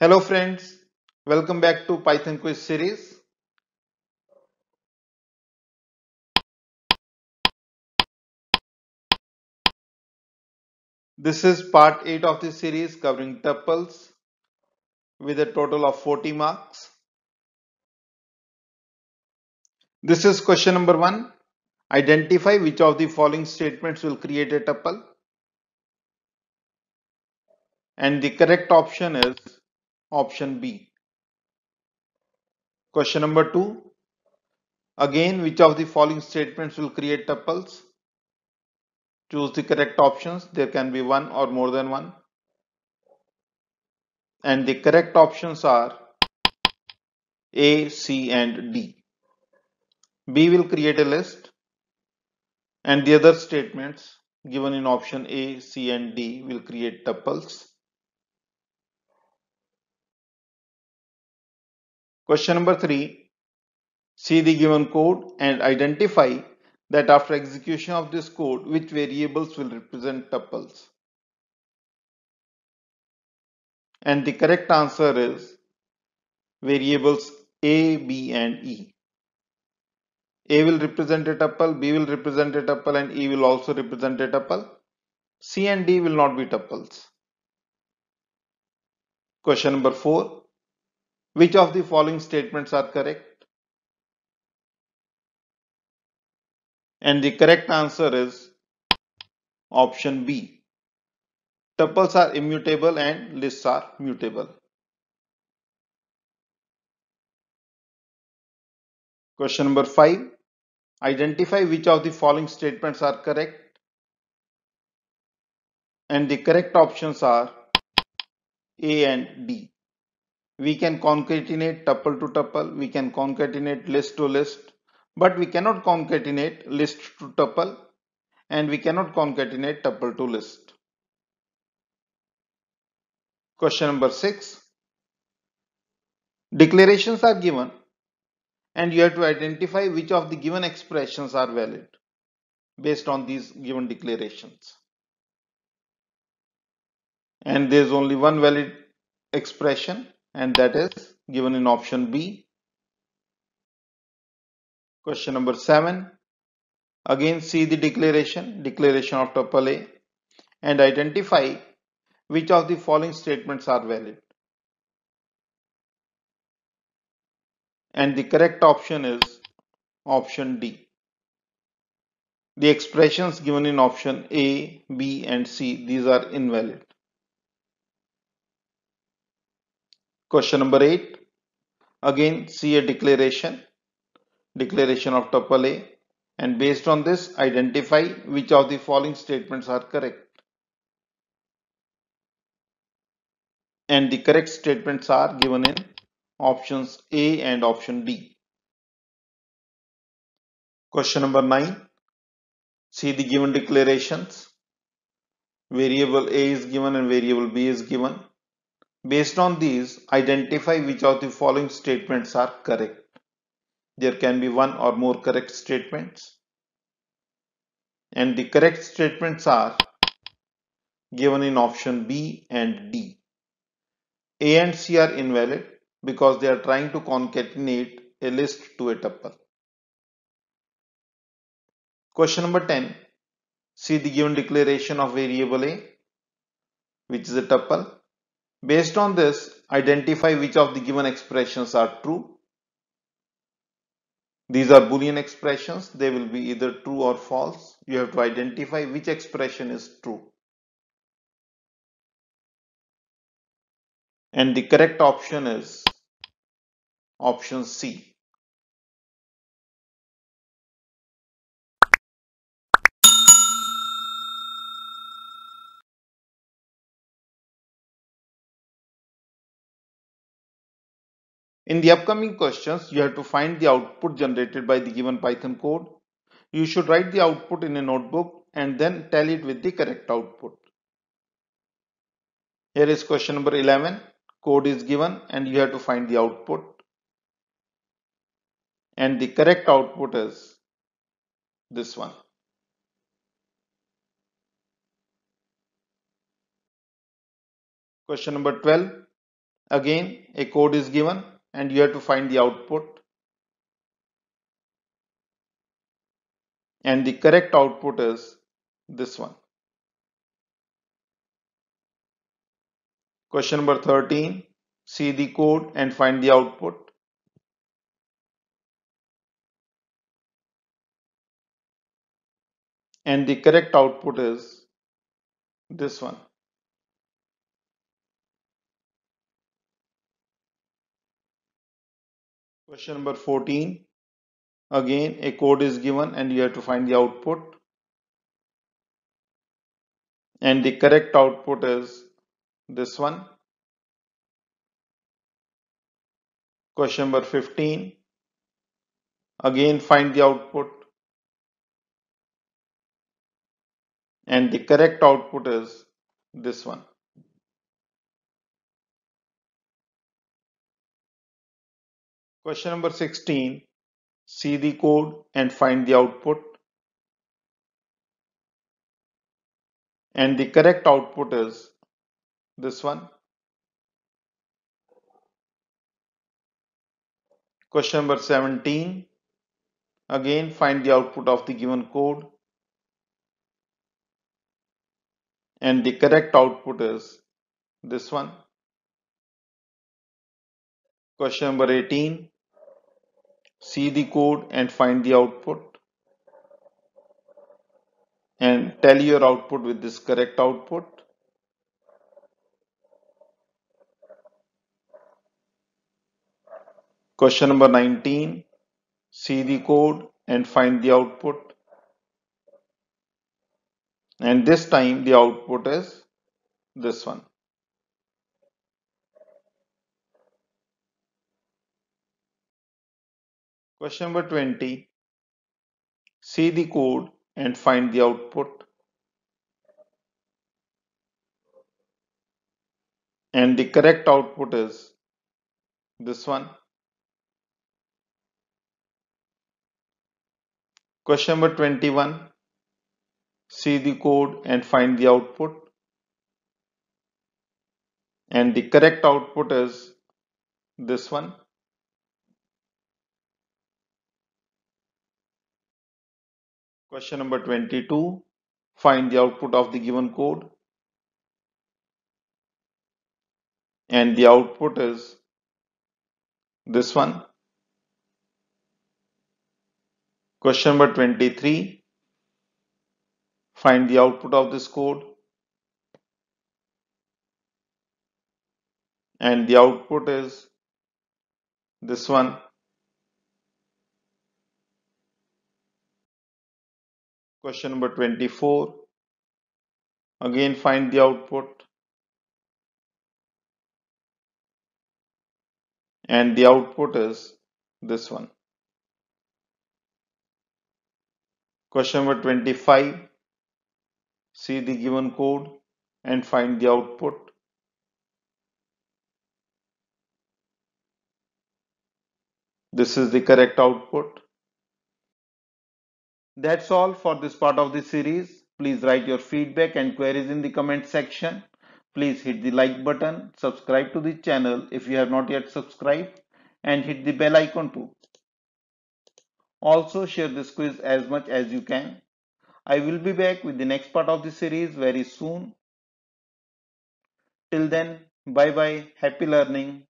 Hello friends, welcome back to Python quiz series. This is part 8 of this series covering tuples with a total of 40 marks. This is question number 1. Identify which of the following statements will create a tuple. And the correct option is option B. Question number 2. Again, which of the following statements will create tuples? Choose the correct options. There can be one or more than one. And the correct options are A, C and D. B will create a list and the other statements given in option A, C and D will create tuples. Question number 3. See the given code and identify that after execution of this code, which variables will represent tuples. And the correct answer is variables A, B and E. A will represent a tuple, B will represent a tuple and E will also represent a tuple. C and D will not be tuples. Question number 4. Which of the following statements are correct? And the correct answer is option B. Tuples are immutable and lists are mutable. Question number 5. Identify which of the following statements are correct. And the correct options are A and D we can concatenate tuple to tuple, we can concatenate list to list, but we cannot concatenate list to tuple and we cannot concatenate tuple to list. Question number 6. Declarations are given and you have to identify which of the given expressions are valid based on these given declarations. And there is only one valid expression and that is given in option B. Question number 7. Again see the declaration, declaration of tuple A and identify which of the following statements are valid. And the correct option is option D. The expressions given in option A, B and C, these are invalid. Question number 8. Again, see a declaration, declaration of tuple A and based on this, identify which of the following statements are correct. And the correct statements are given in options A and option D. Question number 9. See the given declarations. Variable A is given and variable B is given. Based on these, identify which of the following statements are correct. There can be one or more correct statements. And the correct statements are given in option B and D. A and C are invalid because they are trying to concatenate a list to a tuple. Question number 10. See the given declaration of variable A, which is a tuple Based on this, identify which of the given expressions are true. These are boolean expressions. They will be either true or false. You have to identify which expression is true. And the correct option is option C. In the upcoming questions, you have to find the output generated by the given Python code. You should write the output in a notebook and then tell it with the correct output. Here is question number 11. Code is given and you have to find the output. And the correct output is this one. Question number 12. Again, a code is given and you have to find the output and the correct output is this one. Question number 13, see the code and find the output. And the correct output is this one. Question number 14. Again, a code is given and you have to find the output. And the correct output is this one. Question number 15. Again, find the output. And the correct output is this one. Question number 16. See the code and find the output. And the correct output is this one. Question number 17. Again, find the output of the given code. And the correct output is this one. Question number 18 see the code and find the output and tally your output with this correct output question number 19 see the code and find the output and this time the output is this one Question number 20. See the code and find the output. And the correct output is this one. Question number 21. See the code and find the output. And the correct output is this one. Question number 22. Find the output of the given code. And the output is this one. Question number 23. Find the output of this code. And the output is this one. Question number 24. Again, find the output. And the output is this one. Question number 25. See the given code and find the output. This is the correct output. That's all for this part of the series. Please write your feedback and queries in the comment section. Please hit the like button, subscribe to the channel if you have not yet subscribed and hit the bell icon too. Also share this quiz as much as you can. I will be back with the next part of the series very soon. Till then, bye bye, happy learning.